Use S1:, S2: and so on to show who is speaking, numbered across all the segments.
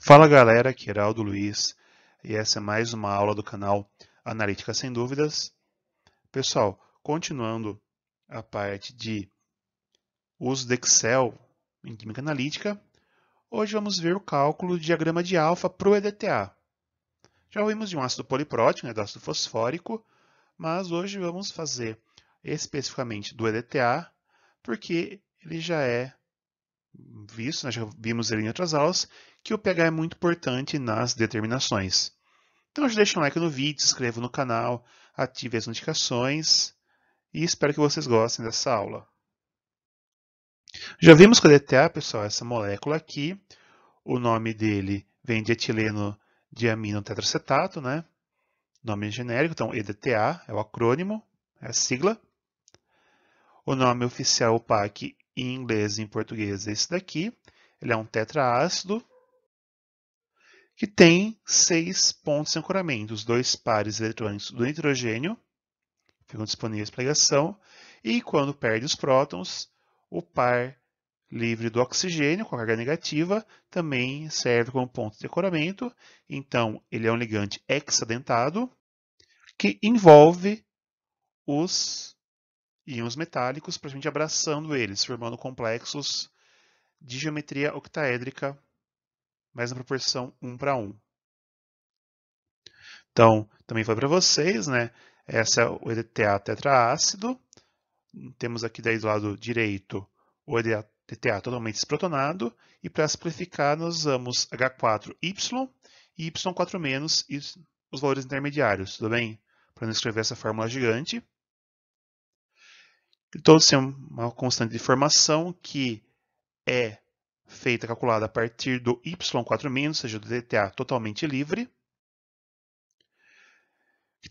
S1: Fala galera, aqui é Heraldo Luiz e essa é mais uma aula do canal Analítica Sem Dúvidas. Pessoal, continuando a parte de uso do Excel em Química Analítica, hoje vamos ver o cálculo do diagrama de alfa para o EDTA. Já ouvimos de um ácido poliprótico, né, do ácido fosfórico, mas hoje vamos fazer especificamente do EDTA, porque ele já é visto, nós já vimos ele em outras aulas, que o pH é muito importante nas determinações. Então, já deixa um like no vídeo, se inscreva no canal, ative as notificações e espero que vocês gostem dessa aula. Já vimos que o DTA, pessoal, essa molécula aqui, o nome dele vem de etileno diamino tetracetato, né? Nome genérico, então EDTA é o acrônimo, é a sigla. O nome oficial o pac em inglês e em português esse daqui. Ele é um tetraácido que tem seis pontos de ancoramento, os dois pares eletrônicos do nitrogênio ficam disponíveis para ligação e quando perde os prótons, o par livre do oxigênio com a carga negativa também serve como ponto de ancoramento. Então, ele é um ligante hexadentado que envolve os íons metálicos, praticamente abraçando eles, formando complexos de geometria octaédrica, mas na proporção 1 para 1. Então, também foi para vocês, né? Essa é o EDTA tetraácido. Temos aqui daí do lado direito o EDTA totalmente desprotonado. E para simplificar, nós usamos H4Y e Y4- e os valores intermediários, tudo bem? Para não escrever essa fórmula gigante todos então, têm assim, é é uma constante de formação que é feita, calculada a partir do y4-, ou seja, do DTA totalmente livre.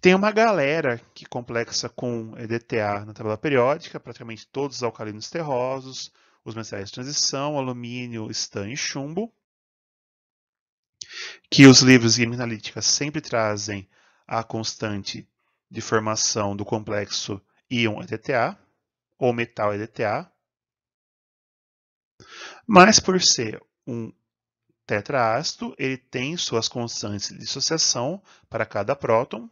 S1: tem uma galera que complexa com DTA na tabela periódica, praticamente todos os alcalinos terrosos, os metais de transição, alumínio, estanho e chumbo, que os livros de analítica sempre trazem a constante de formação do complexo íon DTA ou metal EDTA, mas por ser um tetraácido, ele tem suas constantes de dissociação para cada próton.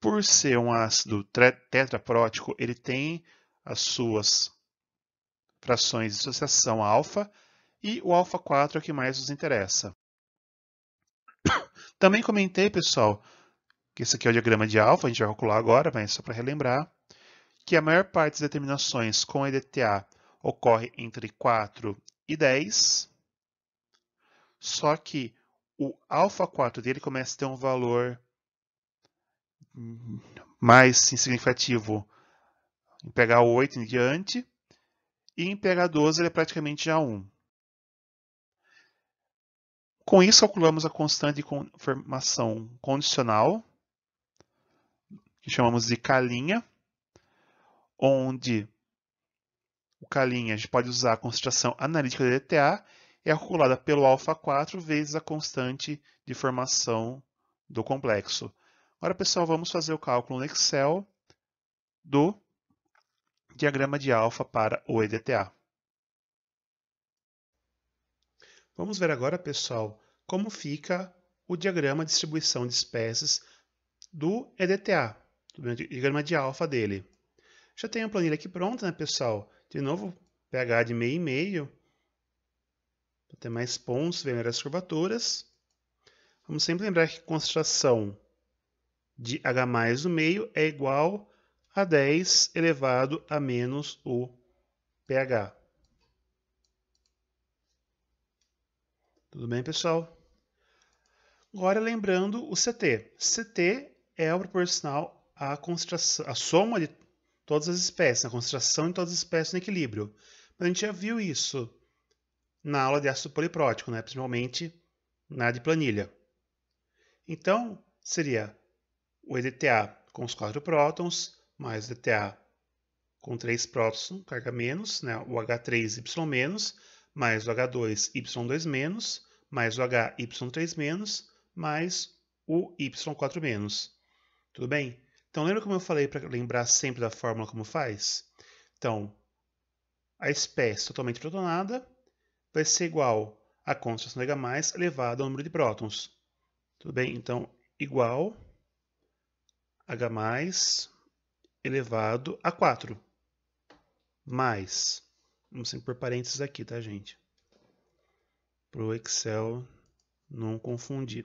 S1: Por ser um ácido tetraprótico, ele tem as suas frações de dissociação alfa e o alfa 4 é o que mais nos interessa. Também comentei, pessoal, que esse aqui é o diagrama de alfa, a gente vai calcular agora, mas só para relembrar que a maior parte das determinações com EDTA ocorre entre 4 e 10, só que o alfa 4 dele começa a ter um valor mais insignificativo em pegar 8 em diante, e em pegar 12 ele é praticamente já 1. Com isso, calculamos a constante de conformação condicional, que chamamos de K', onde o gente pode usar a concentração analítica do EDTA é calculada pelo alfa 4 vezes a constante de formação do complexo. Agora, pessoal, vamos fazer o cálculo no Excel do diagrama de alfa para o EDTA. Vamos ver agora, pessoal, como fica o diagrama de distribuição de espécies do EDTA, o diagrama de alfa dele. Já tenho a planilha aqui pronta, né, pessoal? De novo, pH de meio e meio. Para ter mais pontos, ver as curvaturas. Vamos sempre lembrar que concentração de H mais no meio é igual a 10 elevado a menos o pH. Tudo bem, pessoal? Agora, lembrando o CT. CT é o proporcional à, concentração, à soma de todas as espécies, na concentração de todas as espécies no equilíbrio. Mas a gente já viu isso na aula de ácido poliprótico, né? principalmente na de planilha. Então, seria o EDTA com os quatro prótons, mais o EDTA com três prótons, carga menos, né? o H3Y-, menos, mais o H2Y2-, menos, mais o HY3-, menos, mais o Y4-. menos. Tudo bem? Então, lembra como eu falei para lembrar sempre da fórmula como faz? Então, a espécie totalmente protonada vai ser igual à concentração de H+, elevado ao número de prótons. Tudo bem? Então, igual H+, elevado a 4. Mais, vamos sempre por parênteses aqui, tá, gente? Para o Excel não confundir.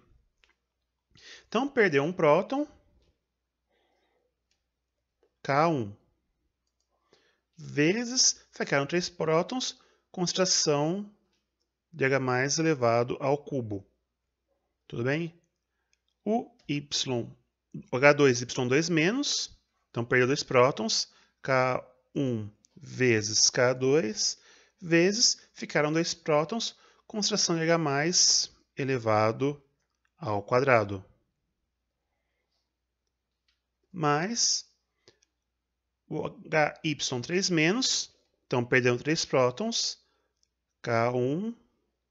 S1: Então, perdeu um próton, K1 vezes ficaram três prótons, concentração de H mais elevado ao cubo. Tudo bem? O Y, H2, Y2 menos, então perdeu dois prótons, K1 vezes K2, vezes ficaram dois prótons, concentração de H mais elevado ao quadrado. Mais o HY3-, então perdeu 3 prótons, K1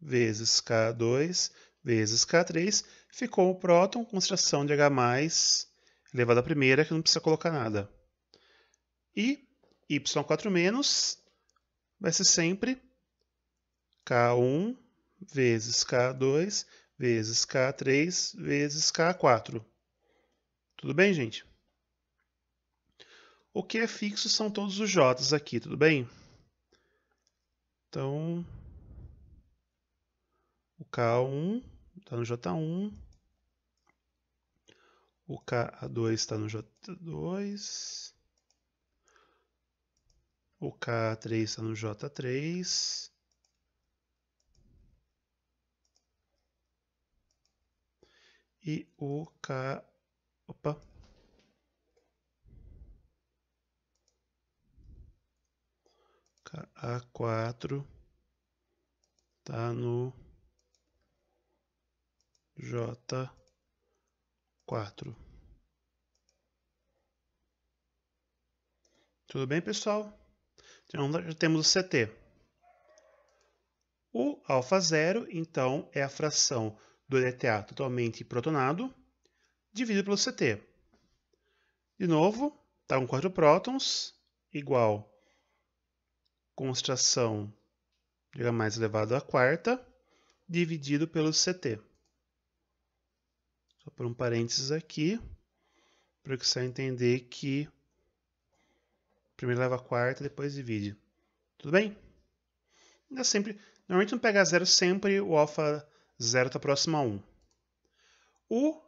S1: vezes K2 vezes K3, ficou o próton, com extração de H+, elevado à primeira, que não precisa colocar nada. E Y4-, vai ser sempre K1 vezes K2 vezes K3 vezes K4. Tudo bem, gente? O que é fixo são todos os j's aqui, tudo bem? Então, o K1 está no J1, o K2 está no J2, o K3 está no J3, e o K... Opa, A4 tá no J4. Tudo bem, pessoal? Então, já temos o CT. O alfa zero, então, é a fração do DTA totalmente protonado dividido pelo CT. De novo, está com 4 prótons, igual concentração de H mais elevado à quarta dividido pelo CT. Só por um parênteses aqui, para que você entender que primeiro leva a quarta, depois divide. Tudo bem? é sempre, normalmente não pega zero sempre, o alfa zero está próximo a 1. O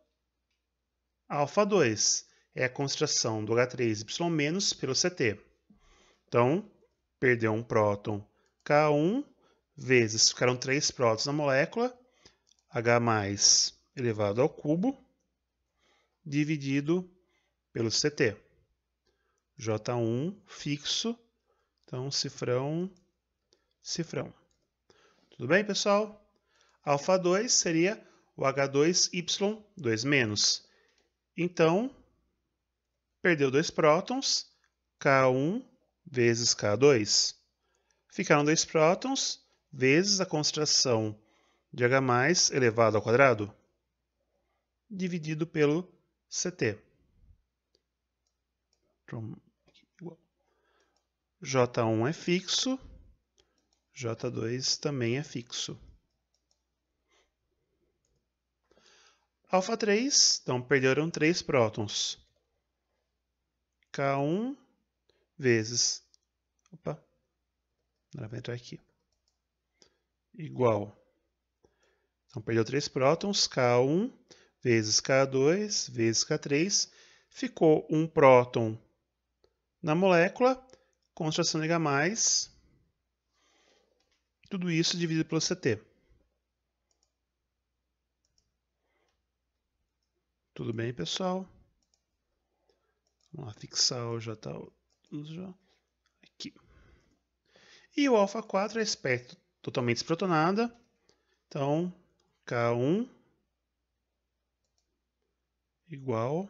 S1: alfa 2 é a concentração do H3Y- pelo CT. Então, perdeu um próton. K1 vezes, ficaram três prótons na molécula, H mais elevado ao cubo, dividido pelo CT. J1 fixo, então cifrão, cifrão. Tudo bem, pessoal? Alfa 2 seria o H2Y 2 Então, perdeu dois prótons, K1 vezes K2. Ficaram dois prótons vezes a concentração de H elevado ao quadrado, dividido pelo CT. J1 é fixo, J2 também é fixo. Alfa 3, então perderam 3 prótons. K1 vezes, opa, Agora vai entrar aqui, igual, então perdeu 3 prótons, K1 vezes K2 vezes K3, ficou um próton na molécula, concentração de H+, tudo isso dividido pelo CT. Tudo bem, pessoal? Vamos lá, fixar o J já, aqui. E o alfa 4 é a espécie totalmente desprotonada. Então, K1 igual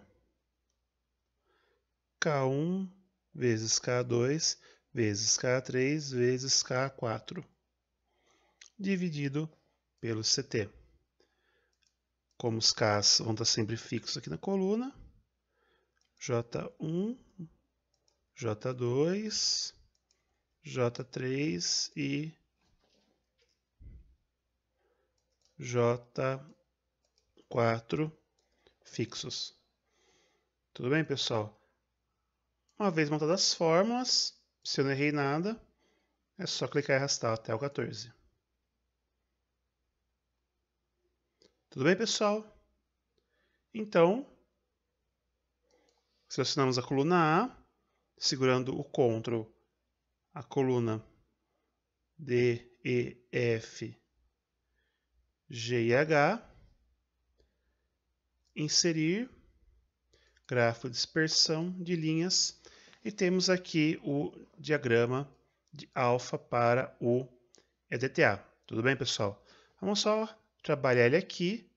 S1: K1 vezes K2 vezes K3 vezes K4 dividido pelo CT. Como os Ks vão estar sempre fixos aqui na coluna, J1 J2, J3 e J4 fixos. Tudo bem, pessoal? Uma vez montadas as fórmulas, se eu não errei nada, é só clicar e arrastar até o 14. Tudo bem, pessoal? Então, selecionamos a coluna A, segurando o Ctrl, a coluna D, E, F, G e H, inserir, grafo de dispersão de linhas, e temos aqui o diagrama de alfa para o EDTA. Tudo bem, pessoal? Vamos só trabalhar ele aqui.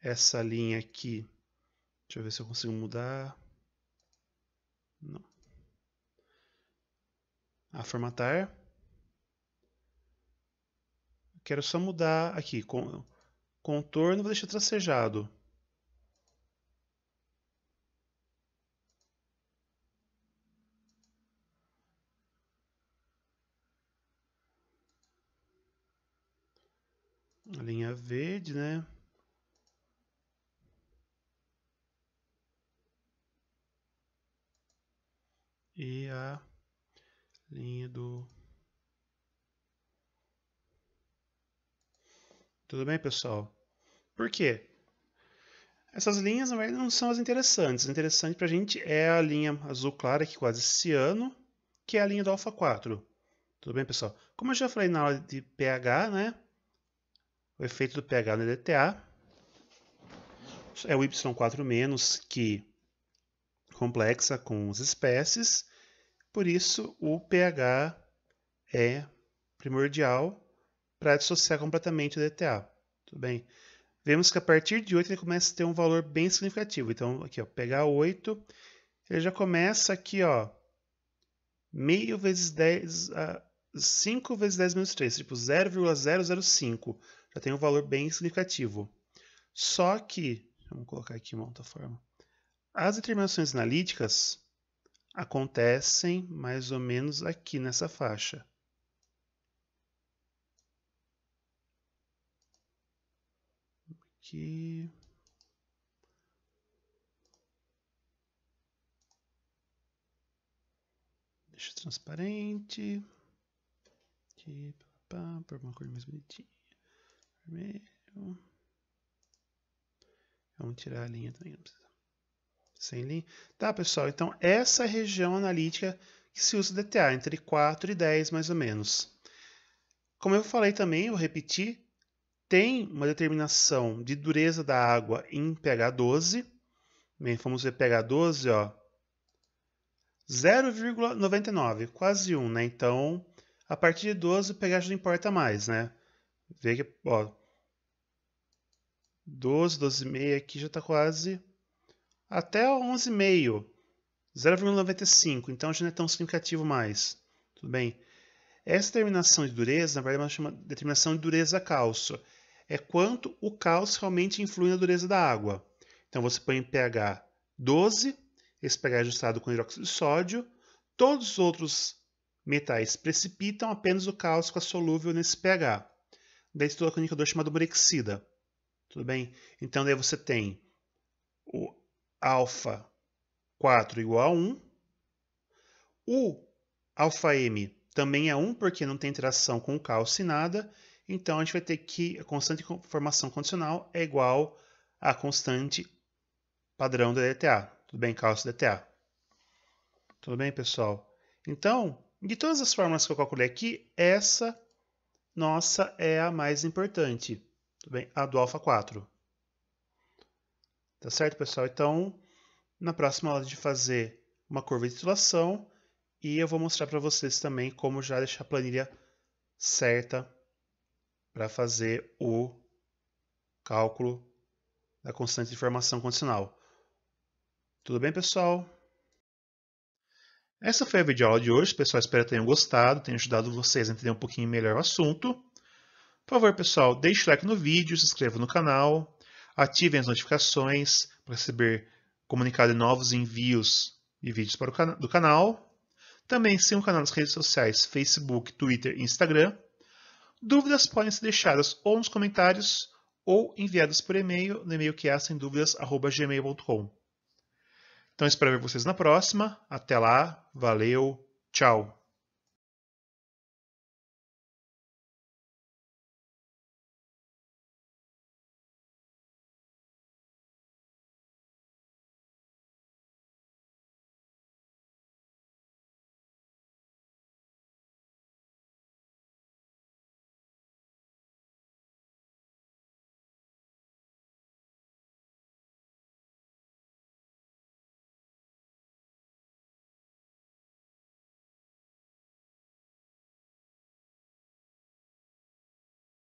S1: Essa linha aqui, deixa eu ver se eu consigo mudar. Não. A formatar. Quero só mudar aqui. Contorno, vou deixar tracejado. A linha verde, né? e a linha do... Tudo bem, pessoal? Por quê? Essas linhas, não são as interessantes. As interessante para a gente é a linha azul clara, que quase ciano, que é a linha do alfa 4. Tudo bem, pessoal? Como eu já falei na aula de pH, né? O efeito do pH no DTA é o Y4- que complexa com as espécies, por isso o pH é primordial para dissociar completamente o DTA. Tudo bem? Vemos que a partir de 8 ele começa a ter um valor bem significativo. Então, aqui, ó, pH 8, ele já começa aqui, ó, meio vezes 10, 5 vezes 10 menos 3, tipo 0,005. Já tem um valor bem significativo. Só que, vamos colocar aqui uma outra forma. As determinações analíticas acontecem mais ou menos aqui nessa faixa. Aqui. Deixa transparente. Aqui, pá, pá, uma cor mais bonitinha. Vermelho. Vamos tirar a linha também, não precisa. Sem linha. Tá, pessoal, então essa é a região analítica que se usa DTA, entre 4 e 10 mais ou menos. Como eu falei também, eu repeti, tem uma determinação de dureza da água em pH 12. Bem, vamos ver pH 12, ó. 0,99, quase 1, né? Então, a partir de 12 o pH não importa mais, né? Vê que, ó, 12, 12,5 aqui já está quase até 11,5, 0,95, então já não é tão significativo mais. Tudo bem? Essa determinação de dureza, na verdade, ela chama determinação de dureza cálcio. É quanto o cálcio realmente influi na dureza da água. Então você põe em pH 12, esse pH é ajustado com hidróxido de sódio, todos os outros metais precipitam apenas o cálcio que é solúvel nesse pH. Daí você coloca um indicador chamado borexida. Tudo bem? Então daí você tem alfa 4 igual a 1. O alfa m também é 1 porque não tem interação com o calcinada, então a gente vai ter que a constante de formação condicional é igual à constante padrão da DTA. Tudo bem, cálcio DTA? Tudo bem, pessoal? Então, de todas as fórmulas que eu calculei aqui, essa nossa é a mais importante. Tudo bem? A do alfa 4. Tá certo, pessoal? Então, na próxima aula de fazer uma curva de titulação e eu vou mostrar para vocês também como já deixar a planilha certa para fazer o cálculo da constante de formação condicional. Tudo bem, pessoal? Essa foi a videoaula de hoje, pessoal. Espero que tenham gostado, tenha ajudado vocês a entender um pouquinho melhor o assunto. Por favor, pessoal, deixe o like no vídeo, se inscreva no canal, Ativem as notificações para receber comunicado de novos envios e vídeos para o can do canal. Também sigam o canal nas redes sociais Facebook, Twitter e Instagram. Dúvidas podem ser deixadas ou nos comentários ou enviadas por e-mail no e-mail que é sem Então espero ver vocês na próxima. Até lá, valeu, tchau.